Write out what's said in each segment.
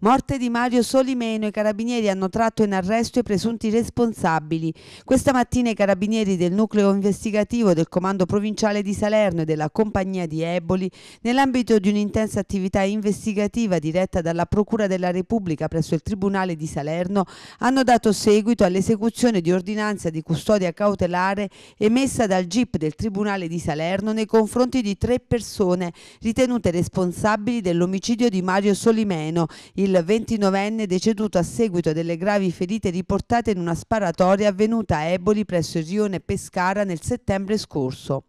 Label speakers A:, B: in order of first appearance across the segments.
A: Morte di Mario Solimeno, i carabinieri hanno tratto in arresto i presunti responsabili. Questa mattina i carabinieri del nucleo investigativo del Comando Provinciale di Salerno e della Compagnia di Eboli, nell'ambito di un'intensa attività investigativa diretta dalla Procura della Repubblica presso il Tribunale di Salerno, hanno dato seguito all'esecuzione di ordinanza di custodia cautelare emessa dal GIP del Tribunale di Salerno nei confronti di tre persone ritenute responsabili dell'omicidio di Mario Solimeno, il il 29enne deceduto a seguito delle gravi ferite riportate in una sparatoria avvenuta a Eboli presso il rione Pescara nel settembre scorso.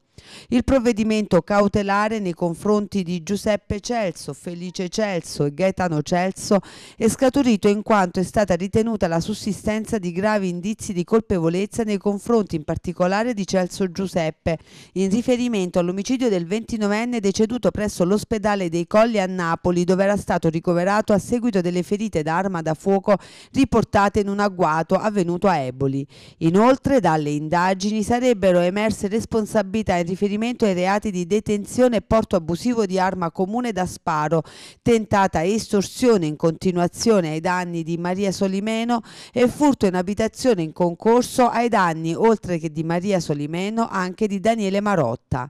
A: Il provvedimento cautelare nei confronti di Giuseppe Celso, Felice Celso e Gaetano Celso è scaturito in quanto è stata ritenuta la sussistenza di gravi indizi di colpevolezza nei confronti in particolare di Celso Giuseppe in riferimento all'omicidio del 29enne deceduto presso l'ospedale dei Colli a Napoli dove era stato ricoverato a seguito delle ferite d'arma da fuoco riportate in un agguato avvenuto a Eboli. Inoltre dalle indagini sarebbero emerse responsabilità in riferimento ai reati di detenzione e porto abusivo di arma comune da sparo, tentata estorsione in continuazione ai danni di Maria Solimeno e furto in abitazione in concorso ai danni, oltre che di Maria Solimeno, anche di Daniele Marotta.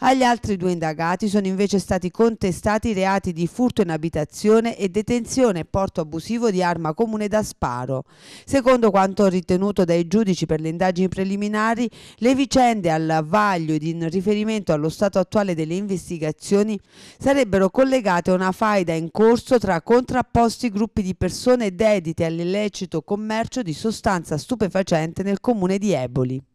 A: Agli altri due indagati sono invece stati contestati i reati di furto in abitazione e detenzione e porto abusivo di arma comune da sparo. Secondo quanto ritenuto dai giudici per le indagini preliminari, le vicende al vaglio di in riferimento allo stato attuale delle investigazioni sarebbero collegate a una faida in corso tra contrapposti gruppi di persone dedite all'illecito commercio di sostanza stupefacente nel comune di Eboli.